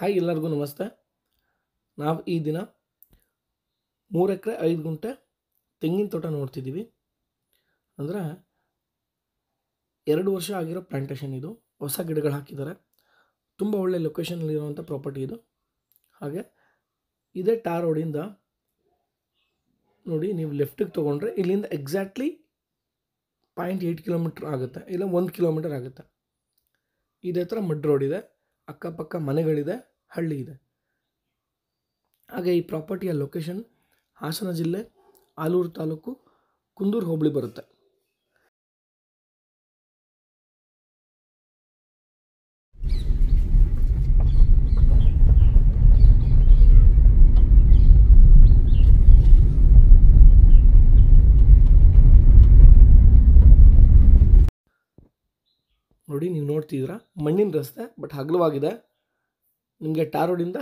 hi ಎಲ್ಲರಿಗೂ ನಮಸ್ತೆ ನಾವು ಈ ದಿನ ಮೂರು ಎಕರೆ ಐದು ಗುಂಟೆ ತೆಂಗಿನ ತೋಟ ನೋಡ್ತಿದ್ದೀವಿ ಅಂದರೆ ಎರಡು ವರ್ಷ ಆಗಿರೋ ಪ್ಲ್ಯಾಂಟೇಷನ್ ಇದು ಹೊಸ ಗಿಡಗಳು ಹಾಕಿದ್ದಾರೆ ತುಂಬ ಒಳ್ಳೆ ಲೊಕೇಶನಲ್ಲಿರುವಂಥ ಪ್ರಾಪರ್ಟಿ ಇದು ಹಾಗೆ ಇದೇ ಟಾರ್ ರೋಡಿಂದ ನೋಡಿ ನೀವು ಲೆಫ್ಟಿಗೆ ತೊಗೊಂಡ್ರೆ ಇಲ್ಲಿಂದ ಎಕ್ಸಾಕ್ಟ್ಲಿ ಪಾಯಿಂಟ್ ಏಯ್ಟ್ ಕಿಲೋಮೀಟ್ರ್ ಆಗುತ್ತೆ ಇಲ್ಲ ಒಂದು ಕಿಲೋಮೀಟರ್ ಆಗುತ್ತೆ ಇದೇ ಥರ ಮಡ್ ರೋಡ್ ಇದೆ ಅಕ್ಕಪಕ್ಕ ಮನೆಗಳಿದೆ ಹಳ್ಳಿ ಇದೆ ಹಾಗೆ ಈ ಪ್ರಾಪರ್ಟಿಯ ಲೊಕೇಶನ್ ಹಾಸನ ಜಿಲ್ಲೆ ಆಲೂರು ತಾಲೂಕು ಕುಂದೂರು ಹೋಬಳಿ ಬರುತ್ತೆ ನೋಡಿ ನೀವು ನೋಡ್ತಿದ್ದೀರ ಮಣ್ಣಿನ ರಸ್ತೆ ಬಟ್ ಹಗಲವಾಗಿದೆ ನಿಮಗೆ ಟಾರ್ ರೋಡಿಂದ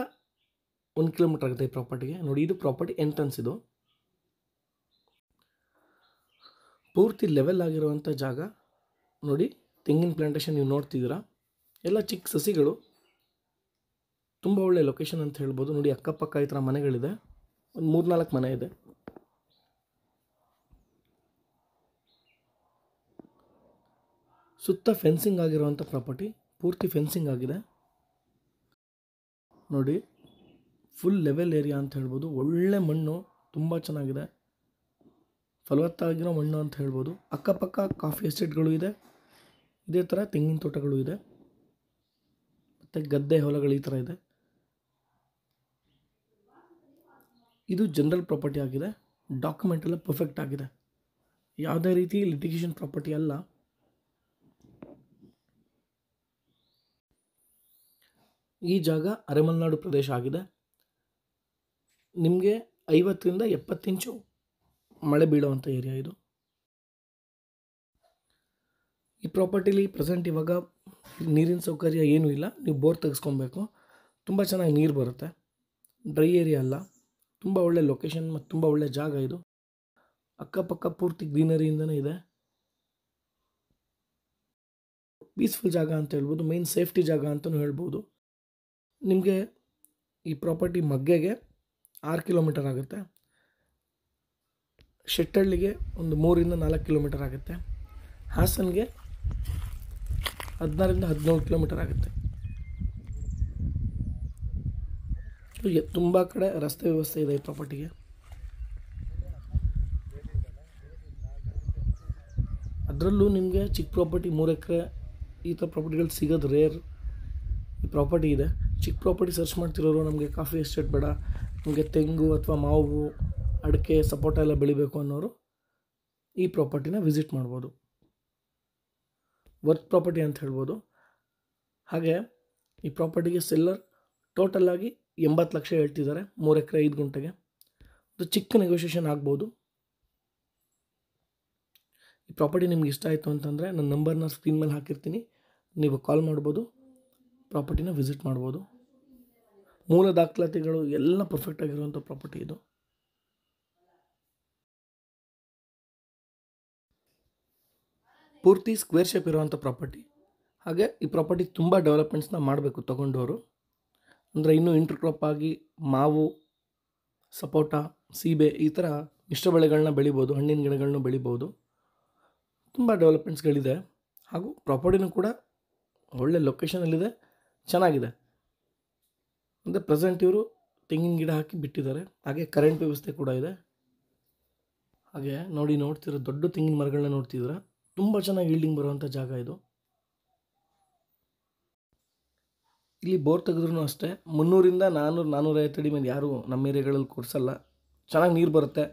ಒಂದು ಕಿಲೋಮೀಟರ್ ಆಗುತ್ತೆ ಈ ಪ್ರಾಪರ್ಟಿಗೆ ನೋಡಿ ಇದು ಪ್ರಾಪರ್ಟಿ ಎಂಟ್ರೆನ್ಸ್ ಇದು ಪೂರ್ತಿ ಲೆವೆಲ್ ಆಗಿರುವಂಥ ಜಾಗ ನೋಡಿ ತೆಂಗಿನ ಪ್ಲಾಂಟೇಶನ್ ನೀವು ನೋಡ್ತಿದ್ದೀರಾ ಎಲ್ಲ ಚಿಕ್ಕ ಸಸಿಗಳು ತುಂಬ ಒಳ್ಳೆಯ ಲೊಕೇಶನ್ ಅಂತ ಹೇಳ್ಬೋದು ನೋಡಿ ಅಕ್ಕಪಕ್ಕ ಈ ಥರ ಮನೆಗಳಿದೆ ಒಂದು ಮೂರ್ನಾಲ್ಕು ಮನೆ ಇದೆ ಸುತ್ತ ಫೆನ್ಸಿಂಗ್ ಆಗಿರುವಂಥ ಪ್ರಾಪರ್ಟಿ ಪೂರ್ತಿ ಫೆನ್ಸಿಂಗ್ ಆಗಿದೆ ನೋಡಿ ಫುಲ್ ಲೆವೆಲ್ ಏರಿಯಾ ಅಂತ ಹೇಳ್ಬೋದು ಒಳ್ಳೆ ಮಣ್ಣು ತುಂಬ ಚೆನ್ನಾಗಿದೆ ಫಲವತ್ತಾಗಿರೋ ಮಣ್ಣು ಅಂತ ಹೇಳ್ಬೋದು ಅಕ್ಕಪಕ್ಕ ಕಾಫಿ ಎಸ್ಟೇಟ್ಗಳು ಇದೆ ಇದೇ ಥರ ತೆಂಗಿನ ತೋಟಗಳು ಇದೆ ಮತ್ತು ಗದ್ದೆ ಹೊಲಗಳು ಈ ಥರ ಇದೆ ಇದು ಜನರಲ್ ಪ್ರಾಪರ್ಟಿ ಆಗಿದೆ ಡಾಕ್ಯುಮೆಂಟ್ ಎಲ್ಲ ಪರ್ಫೆಕ್ಟ್ ಆಗಿದೆ ಯಾವುದೇ ರೀತಿ ಲಿಟಿಗೇಷನ್ ಪ್ರಾಪರ್ಟಿ ಅಲ್ಲ ಈ ಜಾಗ ಅರೆಮಲ್ನಾಡು ಪ್ರದೇಶ ಆಗಿದೆ ನಿಮಗೆ ಐವತ್ತರಿಂದ ಎಪ್ಪತ್ತಿಂಚು ಮಳೆ ಬೀಳುವಂಥ ಏರಿಯಾ ಇದು ಈ ಪ್ರಾಪರ್ಟಿಲಿ ಪ್ರೆಸೆಂಟ್ ಇವಾಗ ನೀರಿನ ಸೌಕರ್ಯ ಏನೂ ಇಲ್ಲ ನೀವು ಬೋರ್ ತೆಗೆಸ್ಕೊಬೇಕು ತುಂಬ ಚೆನ್ನಾಗಿ ನೀರು ಬರುತ್ತೆ ಡ್ರೈ ಏರಿಯಾ ಅಲ್ಲ ತುಂಬ ಒಳ್ಳೆ ಲೊಕೇಶನ್ ಮತ್ತು ತುಂಬ ಒಳ್ಳೆ ಜಾಗ ಇದು ಅಕ್ಕಪಕ್ಕ ಪೂರ್ತಿ ಗ್ರೀನರಿಯಿಂದನೇ ಇದೆ ಪೀಸ್ಫುಲ್ ಜಾಗ ಅಂತ ಹೇಳ್ಬೋದು ಮೇನ್ ಸೇಫ್ಟಿ ಜಾಗ ಅಂತಲೂ ಹೇಳ್ಬೋದು ನಿಮಗೆ ಈ ಪ್ರಾಪರ್ಟಿ ಮಗ್ಗೆಗೆ ಆರು ಕಿಲೋಮೀಟರ್ ಆಗುತ್ತೆ ಶೆಟ್ಟಳ್ಳಿಗೆ ಒಂದು ಮೂರಿಂದ ನಾಲ್ಕು ಕಿಲೋಮೀಟರ್ ಆಗುತ್ತೆ ಹಾಸನ್ಗೆ ಹದಿನಾರರಿಂದ ಹದಿನೇಳು ಕಿಲೋಮೀಟರ್ ಆಗುತ್ತೆ ತುಂಬ ಕಡೆ ರಸ್ತೆ ವ್ಯವಸ್ಥೆ ಇದೆ ಈ ಪ್ರಾಪರ್ಟಿಗೆ ಅದರಲ್ಲೂ ನಿಮಗೆ ಚಿಕ್ಕ ಪ್ರಾಪರ್ಟಿ ಮೂರು ಎಕರೆ ಈ ಥರ ಪ್ರಾಪರ್ಟಿಗಳು ಸಿಗೋದು ರೇರ್ ಈ ಪ್ರಾಪರ್ಟಿ ಇದೆ ಚಿಕ್ಕ ಪ್ರಾಪರ್ಟಿ ಸರ್ಚ್ ಮಾಡ್ತಿರೋರು ನಮಗೆ ಕಾಫಿ ಎಸ್ಟೇಟ್ ಬೇಡ ನಮಗೆ ತೆಂಗು ಅಥವಾ ಮಾವು ಅಡಿಕೆ ಸಪೋಟ ಎಲ್ಲ ಬೆಳಿಬೇಕು ಅನ್ನೋರು ಈ ಪ್ರಾಪರ್ಟಿನ ವಿಸಿಟ್ ಮಾಡ್ಬೋದು ವರ್ತ್ ಪ್ರಾಪರ್ಟಿ ಅಂತ ಹೇಳ್ಬೋದು ಹಾಗೆ ಈ ಪ್ರಾಪರ್ಟಿಗೆ ಸೆಲ್ಲರ್ ಆಗಿ ಎಂಬತ್ತು ಲಕ್ಷ ಹೇಳ್ತಿದ್ದಾರೆ ಮೂರು ಎಕರೆ ಐದು ಗುಂಟೆಗೆ ಅದು ಚಿಕ್ಕ ನೆಗೋಷಿಯೇಷನ್ ಆಗ್ಬೋದು ಈ ಪ್ರಾಪರ್ಟಿ ನಿಮ್ಗೆ ಇಷ್ಟ ಆಯಿತು ಅಂತಂದರೆ ನನ್ನ ನಂಬರ್ನ ಸ್ಕ್ರೀನ್ ಮೇಲೆ ಹಾಕಿರ್ತೀನಿ ನೀವು ಕಾಲ್ ಮಾಡ್ಬೋದು ಪ್ರಾಪರ್ಟಿನ ವಿಸಿಟ್ ಮಾಡ್ಬೋದು ಮೂಲ ದಾಖಲಾತಿಗಳು ಎಲ್ಲ ಪರ್ಫೆಕ್ಟ್ ಆಗಿರುವಂಥ ಪ್ರಾಪರ್ಟಿ ಇದು ಪೂರ್ತಿ ಸ್ಕ್ವೇರ್ ಶೇಪ್ ಇರುವಂಥ ಪ್ರಾಪರ್ಟಿ ಹಾಗೆ ಈ ಪ್ರಾಪರ್ಟಿ ತುಂಬ ಡೆವಲಪ್ಮೆಂಟ್ಸ್ನ ಮಾಡಬೇಕು ತೊಗೊಂಡವರು ಅಂದರೆ ಇನ್ನೂ ಇಂಟ್ರ್ ಕ್ರಾಪ್ ಆಗಿ ಮಾವು ಸಪೋಟ ಸೀಬೆ ಈ ಥರ ಮಿಶ್ರ ಬೆಳೆಗಳನ್ನ ಬೆಳಿಬೋದು ಹಣ್ಣಿನ ಗಿಡಗಳನ್ನ ಬೆಳಿಬೋದು ತುಂಬ ಡೆವಲಪ್ಮೆಂಟ್ಸ್ಗಳಿದೆ ಹಾಗೂ ಪ್ರಾಪರ್ಟಿನೂ ಕೂಡ ಒಳ್ಳೆ ಲೊಕೇಶನಲ್ಲಿದೆ ಚೆನ್ನಾಗಿದೆ ಅಂದರೆ ಪ್ರೆಸೆಂಟ್ ಇವರು ತೆಂಗಿನ ಗಿಡ ಹಾಕಿ ಬಿಟ್ಟಿದ್ದಾರೆ ಹಾಗೆ ಕರೆಂಟ್ ವ್ಯವಸ್ಥೆ ಕೂಡ ಇದೆ ಹಾಗೆ ನೋಡಿ ನೋಡ್ತಿರೋ ದೊಡ್ಡ ತೆಂಗಿನ ಮರಗಳನ್ನ ನೋಡ್ತಿದ್ರೆ ತುಂಬ ಚೆನ್ನಾಗಿ ಈಲ್ಡಿಂಗ್ ಬರುವಂಥ ಜಾಗ ಇದು ಇಲ್ಲಿ ಬೋರ್ ತೆಗೆದ್ರೂ ಅಷ್ಟೇ ಮುನ್ನೂರಿಂದ ನಾನ್ನೂರು ನಾನ್ನೂರೈವತ್ತು ಅಡಿ ಮೇಲೆ ಯಾರೂ ನಮ್ಮ ಏರಿಯಾಗಳಲ್ಲಿ ಕೊಡಿಸಲ್ಲ ಚೆನ್ನಾಗಿ ನೀರು ಬರುತ್ತೆ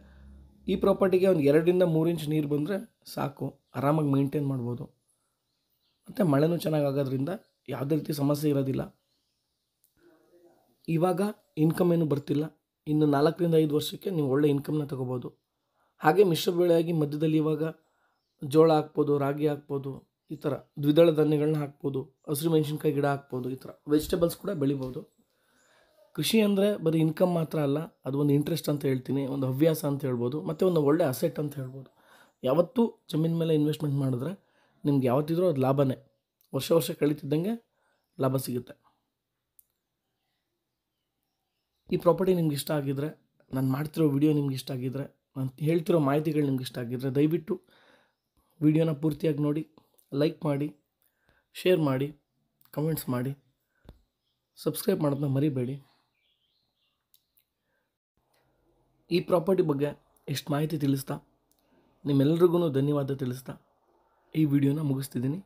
ಈ ಪ್ರಾಪರ್ಟಿಗೆ ಒಂದು ಎರಡರಿಂದ ಮೂರು ಇಂಚ್ ನೀರು ಬಂದರೆ ಸಾಕು ಆರಾಮಾಗಿ ಮೇಂಟೈನ್ ಮಾಡ್ಬೋದು ಮತ್ತು ಮಳೆನೂ ಚೆನ್ನಾಗಿ ಆಗೋದ್ರಿಂದ ಯಾವುದೇ ರೀತಿ ಸಮಸ್ಯೆ ಇರೋದಿಲ್ಲ ಇವಾಗ ಇನ್ಕಮ್ ಏನು ಬರ್ತಿಲ್ಲ ಇನ್ನು ನಾಲ್ಕರಿಂದ ಐದು ವರ್ಷಕ್ಕೆ ನೀವು ಒಳ್ಳೆ ಇನ್ಕಮ್ನ ತಗೋಬೋದು ಹಾಗೆ ಮಿಶ್ರ ಬೆಳೆಯಾಗಿ ಮಧ್ಯದಲ್ಲಿ ಇವಾಗ ಜೋಳ ಹಾಕ್ಬೋದು ರಾಗಿ ಹಾಕ್ಬೋದು ಈ ಥರ ದ್ವಿದಳ ಧಾನ್ಯಗಳನ್ನ ಹಾಕ್ಬೋದು ಹಸಿರು ಮೆಣಸಿನ್ಕಾಯಿ ಗಿಡ ಹಾಕ್ಬೋದು ಈ ಥರ ವೆಜಿಟೇಬಲ್ಸ್ ಕೂಡ ಬೆಳಿಬೋದು ಕೃಷಿ ಅಂದರೆ ಬರೀ ಇನ್ಕಮ್ ಮಾತ್ರ ಅಲ್ಲ ಅದು ಒಂದು ಇಂಟ್ರೆಸ್ಟ್ ಅಂತ ಹೇಳ್ತೀನಿ ಒಂದು ಹವ್ಯಾಸ ಅಂತ ಹೇಳ್ಬೋದು ಮತ್ತು ಒಂದು ಒಳ್ಳೆ ಅಸೆಟ್ ಅಂತ ಹೇಳ್ಬೋದು ಯಾವತ್ತೂ ಜಮೀನ್ ಮೇಲೆ ಇನ್ವೆಸ್ಟ್ಮೆಂಟ್ ಮಾಡಿದ್ರೆ ನಿಮ್ಗೆ ಯಾವತ್ತಿದ್ರೂ ಅದು ಲಾಭನೇ ವರ್ಷ ವರ್ಷ ಕಳೀತಿದ್ದಂಗೆ ಲಾಭ ಸಿಗುತ್ತೆ ಈ ಪ್ರಾಪರ್ಟಿ ನಿಮ್ಗೆ ಇಷ್ಟ ಆಗಿದ್ರೆ ನಾನು ಮಾಡ್ತಿರೋ ವಿಡಿಯೋ ನಿಮ್ಗೆ ಇಷ್ಟ ಆಗಿದ್ದರೆ ನಾನು ಹೇಳ್ತಿರೋ ಮಾಹಿತಿಗಳು ನಿಮ್ಗೆ ಇಷ್ಟ ಆಗಿದ್ರೆ ದಯವಿಟ್ಟು ವಿಡಿಯೋನ ಪೂರ್ತಿಯಾಗಿ ನೋಡಿ ಲೈಕ್ ಮಾಡಿ ಶೇರ್ ಮಾಡಿ ಕಮೆಂಟ್ಸ್ ಮಾಡಿ ಸಬ್ಸ್ಕ್ರೈಬ್ ಮಾಡೋದನ್ನ ಮರಿಬೇಡಿ ಈ ಪ್ರಾಪರ್ಟಿ ಬಗ್ಗೆ ಎಷ್ಟು ಮಾಹಿತಿ ತಿಳಿಸ್ತಾ ನಿಮ್ಮೆಲ್ಲರಿಗೂ ಧನ್ಯವಾದ ತಿಳಿಸ್ತಾ ಈ ವಿಡಿಯೋನ ಮುಗಿಸ್ತಿದ್ದೀನಿ